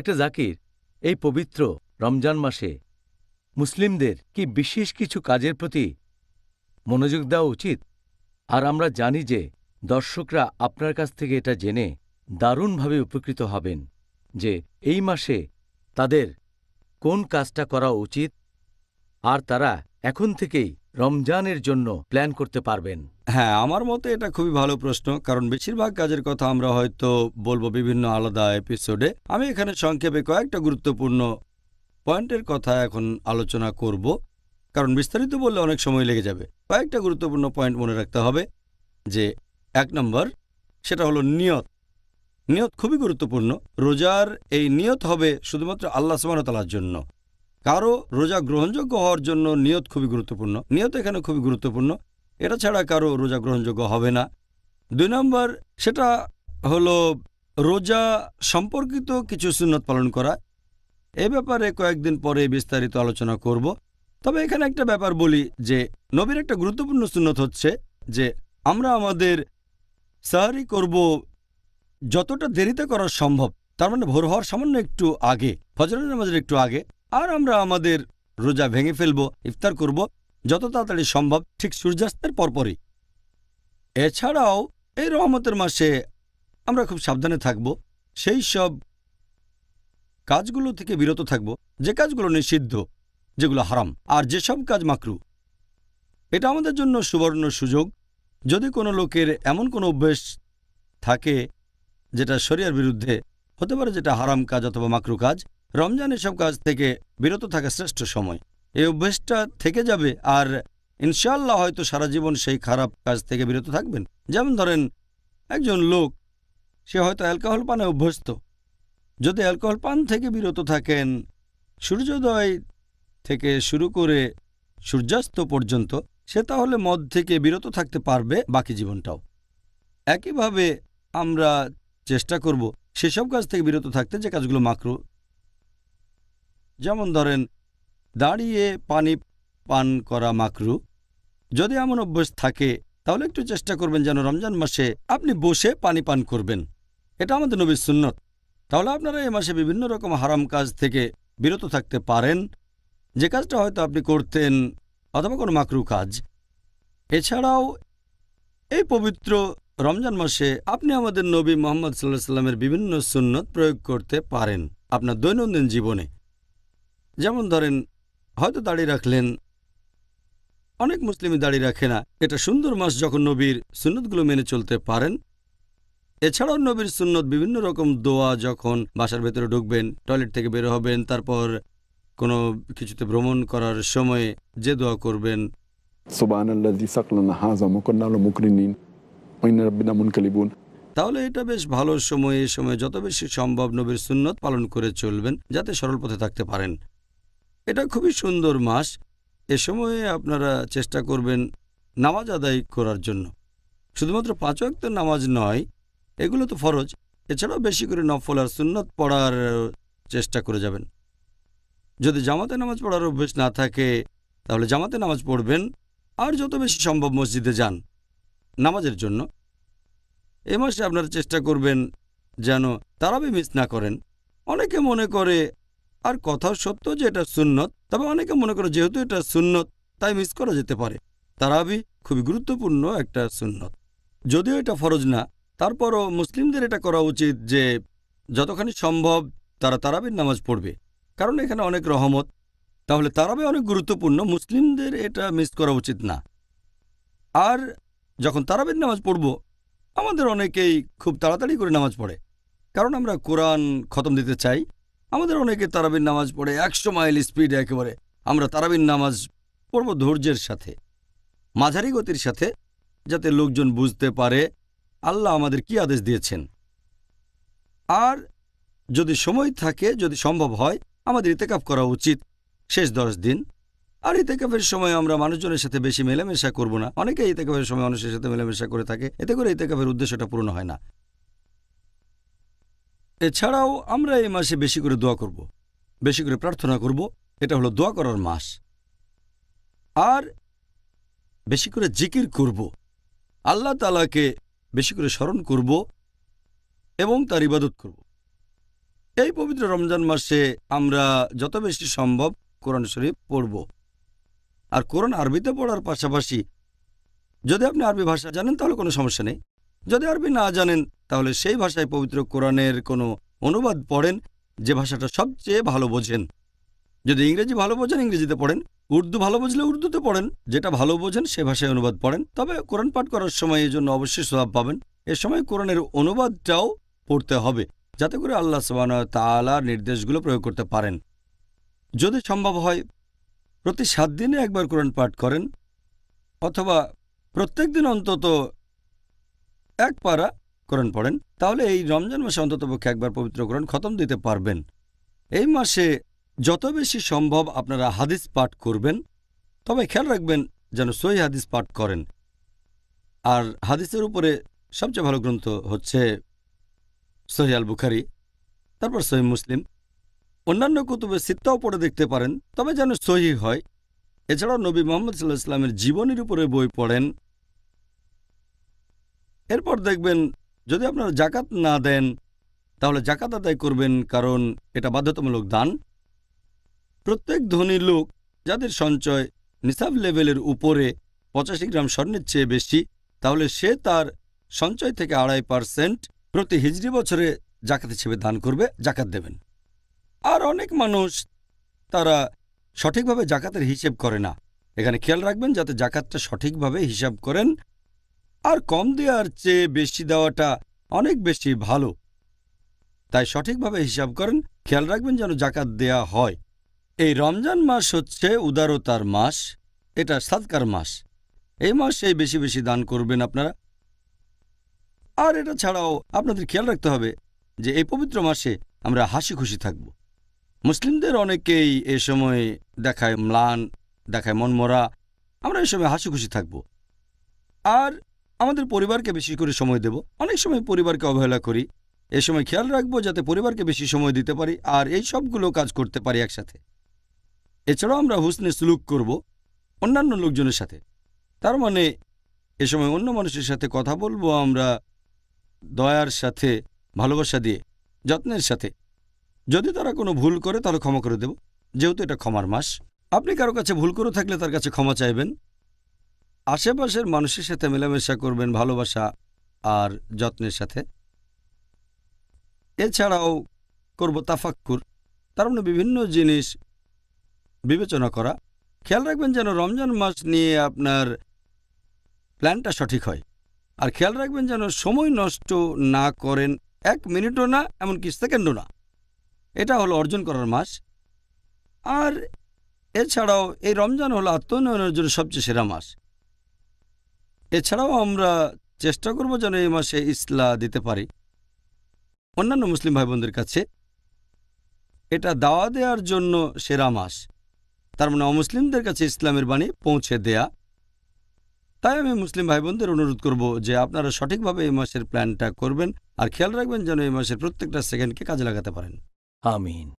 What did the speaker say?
একটা জাকির এই পবিত্র রমজান মাসে মুসলিমদের কি বিশেষ কিছু কাজের প্রতি মনোযোগ দেওয়া উচিত আর আমরা জানি যে দর্শকরা আপনার কাছ থেকে এটা জেনে দারুণভাবে উপকৃত হবেন যে এই মাসে তাদের কোন কাজটা করা উচিত আর তারা এখন থেকেই রমজানের জন্য প্ল্যান করতে পারবেন হ্যাঁ আমার মতে এটা খুবই ভালো প্রশ্ন কারণ বেশিরভাগ কাজের কথা আমরা হয়তো বলবো বিভিন্ন আলাদা এপিসোডে আমি এখানে সংক্ষেপে কয়েকটা গুরুত্বপূর্ণ পয়েন্টের কথা এখন আলোচনা করব কারণ বিস্তারিত বললে অনেক সময় লেগে যাবে কয়েকটা গুরুত্বপূর্ণ পয়েন্ট মনে রাখতে হবে যে এক নম্বর সেটা হলো নিয়ত নিয়ত খুবই গুরুত্বপূর্ণ রোজার এই নিয়ত হবে শুধুমাত্র আল্লাহ সুবাহতালার জন্য কারো রোজা গ্রহণযোগ্য হওয়ার জন্য নিয়ত খুবই গুরুত্বপূর্ণ নিয়ত এখানে খুবই গুরুত্বপূর্ণ এটা ছাড়া কারো রোজা গ্রহণযোগ্য হবে না দুই নম্বর সেটা হলো রোজা সম্পর্কিত কিছু সুন্নত পালন করা এ ব্যাপারে কয়েকদিন পরে বিস্তারিত আলোচনা করব তবে এখানে একটা ব্যাপার বলি যে নবীর একটা গুরুত্বপূর্ণ সুন্নত হচ্ছে যে আমরা আমাদের সাহারি করব যতটা দেরিতে করা সম্ভব তার মানে ভোর হওয়ার সামান্য একটু আগে ফজরের নামাজের একটু আগে আর আমরা আমাদের রোজা ভেঙে ফেলব ইফতার করব যত তাড়াতাড়ি সম্ভব ঠিক সূর্যাস্তের পরপরই এছাড়াও এই রহমতের মাসে আমরা খুব সাবধানে থাকব সেই সব কাজগুলো থেকে বিরত থাকব যে কাজগুলো নিষিদ্ধ যেগুলো হারাম আর যেসব কাজ মাকরু এটা আমাদের জন্য সুবর্ণ সুযোগ যদি কোনো লোকের এমন কোনো অভ্যেস থাকে যেটা শরিয়ার বিরুদ্ধে হতে পারে যেটা হারাম কাজ অথবা মাকরু কাজ রমজান এসব কাজ থেকে বিরত থাকা শ্রেষ্ঠ সময় এই অভ্যেসটা থেকে যাবে আর ইনশাল্লাহ হয়তো সারা জীবন সেই খারাপ কাজ থেকে বিরত থাকবেন যেমন ধরেন একজন লোক সে হয়তো অ্যালকোহল পানে অভ্যস্ত যদি অ্যালকোহল পান থেকে বিরত থাকেন সূর্যোদয় থেকে শুরু করে সূর্যাস্ত পর্যন্ত সে তাহলে মদ থেকে বিরত থাকতে পারবে বাকি জীবনটাও একইভাবে আমরা চেষ্টা করব সেসব কাজ থেকে বিরত থাকতে যে কাজগুলো মাকরু যেমন ধরেন দাঁড়িয়ে পানি পান করা মাকরু যদি এমন অভ্যাস থাকে তাহলে একটু চেষ্টা করবেন যেন রমজান মাসে আপনি বসে পানি পান করবেন এটা আমাদের নবীর সুন্নত তাহলে আপনারা এই মাসে বিভিন্ন রকম হারাম কাজ থেকে বিরত থাকতে পারেন যে কাজটা হয়তো আপনি করতেন অথবা কোনো মাকরু কাজ এছাড়াও এই পবিত্র রমজান মাসে আপনি আমাদের নবী মোহাম্মদ সাল্লাহ সাল্লামের বিভিন্ন সুন্নত প্রয়োগ করতে পারেন আপনার দৈনন্দিন জীবনে যেমন ধরেন হয়তো দাড়ি রাখলেন অনেক মুসলিমই দাড়ি রাখে না এটা সুন্দর মাস যখন নবীর সুন্নতগুলো মেনে চলতে পারেন এছাড়াও নবীর সুন্নত বিভিন্ন রকম দোয়া যখন বাসার ভেতরে ঢুকবেন টয়লেট থেকে বের হবেন তারপর কোনো কিছুতে ভ্রমণ করার সময়ে যে দোয়া করবেন তাহলে এটা বেশ ভালো সময় এ সময় যত বেশি সম্ভব নবীর সুন্নত পালন করে চলবেন যাতে সরল পথে থাকতে পারেন এটা খুবই সুন্দর মাস এ সময়ে আপনারা চেষ্টা করবেন নামাজ আদায় করার জন্য শুধুমাত্র পাঁচ অক্ত নামাজ নয় এগুলো তো ফরজ এছাড়াও বেশি করে নফল আর সুন্নত পড়ার চেষ্টা করে যাবেন যদি জামাতে নামাজ পড়ার অভ্যেস না থাকে তাহলে জামাতে নামাজ পড়বেন আর যত বেশি সম্ভব মসজিদে যান নামাজের জন্য এ মাসে আপনারা চেষ্টা করবেন যেন তারাবি মিস না করেন অনেকে মনে করে আর কথাও সত্য যে এটা সুন্নত তবে অনেকে মনে করে যেহেতু এটা সুন্নত তাই মিস করা যেতে পারে তারাবি খুবই গুরুত্বপূর্ণ একটা সুন্নত যদিও এটা ফরজ না তারপরও মুসলিমদের এটা করা উচিত যে যতখানি সম্ভব তারা তারাবির নামাজ পড়বে কারণ এখানে অনেক রহমত তাহলে তারাবি অনেক গুরুত্বপূর্ণ মুসলিমদের এটা মিস করা উচিত না আর যখন তারাবির নামাজ পড়ব আমাদের অনেকেই খুব তাড়াতাড়ি করে নামাজ পড়ে কারণ আমরা কোরআন খতম দিতে চাই আমাদের অনেকে তারাবিন নামাজ পড়ে একশো মাইল স্পিড একেবারে আমরা তারাবিন নামাজ পড়ব ধৈর্যের সাথে মাঝারি গতির সাথে যাতে লোকজন বুঝতে পারে আল্লাহ আমাদের কি আদেশ দিয়েছেন আর যদি সময় থাকে যদি সম্ভব হয় আমাদের ইতেকাফ করা উচিত শেষ দশ দিন আর ইতেকাফের সময় আমরা মানুষজনের সাথে বেশি মেলামেশা করব না অনেকে ইতেকাপের সময় মানুষের সাথে মেলামেশা করে থাকে এতে করে ইতেকাপের উদ্দেশ্যটা পূরণ হয় না এছাড়াও আমরা এই মাসে বেশি করে দোয়া করব। বেশি করে প্রার্থনা করব এটা হলো দোয়া করার মাস আর বেশি করে জিকির করব আল্লাহ তালাকে বেশি করে স্মরণ করব এবং তার ইবাদত করব এই পবিত্র রমজান মাসে আমরা যত বেশি সম্ভব কোরআন শরীফ পড়ব আর কোরআন আরবিতে পড়ার পাশাপাশি যদি আপনি আরবি ভাষা জানেন তাহলে কোনো সমস্যা নেই যদি আরবি না জানেন তাহলে সেই ভাষায় পবিত্র কোরআনের কোনো অনুবাদ পড়েন যে ভাষাটা সবচেয়ে ভালো বোঝেন যদি ইংরেজি ভালো বোঝেন ইংরেজিতে পড়েন উর্দু ভালো বুঝলে উর্দুতে পড়েন যেটা ভালো বোঝেন সে ভাষায় অনুবাদ পড়েন তবে কোরআন পাঠ করার সময় এই জন্য অবশ্যই স্বভাব পাবেন এ সময় কোরআনের অনুবাদটাও পড়তে হবে যাতে করে আল্লাহ সবান তালার নির্দেশগুলো প্রয়োগ করতে পারেন যদি সম্ভব হয় প্রতি সাত দিনে একবার কোরআন পাঠ করেন অথবা প্রত্যেক দিন অন্তত এক পারা কোরআন পড়েন তাহলে এই রমজান মাসে অন্ততপক্ষে একবার পবিত্র কোরআন খতম দিতে পারবেন এই মাসে যত বেশি সম্ভব আপনারা হাদিস পাঠ করবেন তবে খেয়াল রাখবেন যেন সই হাদিস পাঠ করেন আর হাদিসের উপরে সবচেয়ে ভালো গ্রন্থ হচ্ছে আল বুখারি তারপর সহি মুসলিম অন্যান্য কুতুবে সিত্তাও পড়ে দেখতে পারেন তবে যেন সহি হয় এছাড়াও নবী মোহাম্মদ সাল্লাহ ইসলামের জীবনীর উপরে বই পড়েন এরপর দেখবেন যদি আপনারা জাকাত না দেন তাহলে জাকাত আদায় করবেন কারণ এটা বাধ্যতামূলক দান প্রত্যেক ধনী লোক যাদের সঞ্চয় নিসাব লেভেলের উপরে পঁচাশি গ্রাম স্বর্ণের চেয়ে বেশি তাহলে সে তার সঞ্চয় থেকে আড়াই পারসেন্ট প্রতি হিজড়ি বছরে জাকাত হিসেবে দান করবে জাকাত দেবেন আর অনেক মানুষ তারা সঠিকভাবে জাকাতের হিসেব করে না এখানে খেয়াল রাখবেন যাতে জাকাতটা সঠিকভাবে হিসাব করেন আর কম দেওয়ার চেয়ে বেশি দেওয়াটা অনেক বেশি ভালো তাই সঠিকভাবে হিসাব করেন খেয়াল রাখবেন যেন জাকাত দেয়া হয় এই রমজান মাস হচ্ছে উদারতার মাস এটা সাদকার মাস এই মাসে বেশি বেশি দান করবেন আপনারা আর এটা ছাড়াও আপনাদের খেয়াল রাখতে হবে যে এই পবিত্র মাসে আমরা হাসি খুশি থাকব মুসলিমদের অনেকেই এ সময়ে দেখায় ম্লান দেখায় মনমরা আমরা এ সময় হাসি খুশি থাকব আর আমাদের পরিবারকে বেশি করে সময় দেব অনেক সময় পরিবারকে অবহেলা করি এ সময় খেয়াল রাখবো যাতে পরিবারকে বেশি সময় দিতে পারি আর এই সবগুলো কাজ করতে পারি একসাথে এছাড়াও আমরা হুসনে সুলুক করব অন্যান্য লোকজনের সাথে তার মানে এ সময় অন্য মানুষের সাথে কথা বলবো আমরা দয়ার সাথে ভালোবাসা দিয়ে যত্নের সাথে যদি তারা কোনো ভুল করে তাহলে ক্ষমা করে দেব যেহেতু এটা ক্ষমার মাস আপনি কারো কাছে ভুল করে থাকলে তার কাছে ক্ষমা চাইবেন আশেপাশের মানুষের সাথে মেলামেশা করবেন ভালোবাসা আর যত্নের সাথে এছাড়াও করব তাফাক্কুর তার মানে বিভিন্ন জিনিস বিবেচনা করা খেয়াল রাখবেন যেন রমজান মাস নিয়ে আপনার প্ল্যানটা সঠিক হয় আর খেয়াল রাখবেন যেন সময় নষ্ট না করেন এক মিনিটও না এমনকি সেকেন্ডও না এটা হলো অর্জন করার মাস আর এছাড়াও এই রমজান হলো আত্মোন্নয়নের জন্য সবচেয়ে সেরা মাস এছাড়াও আমরা চেষ্টা করব যেন এই মাসে ইসলা দিতে পারি অন্যান্য মুসলিম ভাই বোনদের কাছে এটা দাওয়া দেওয়ার জন্য সেরা মাস তার মানে অমুসলিমদের কাছে ইসলামের বাণী পৌঁছে দেয়া তাই আমি মুসলিম ভাই বোনদের অনুরোধ করব যে আপনারা সঠিকভাবে এই মাসের প্ল্যানটা করবেন আর খেয়াল রাখবেন যেন এই মাসের প্রত্যেকটা সেকেন্ডকে কাজে লাগাতে পারেন আমিন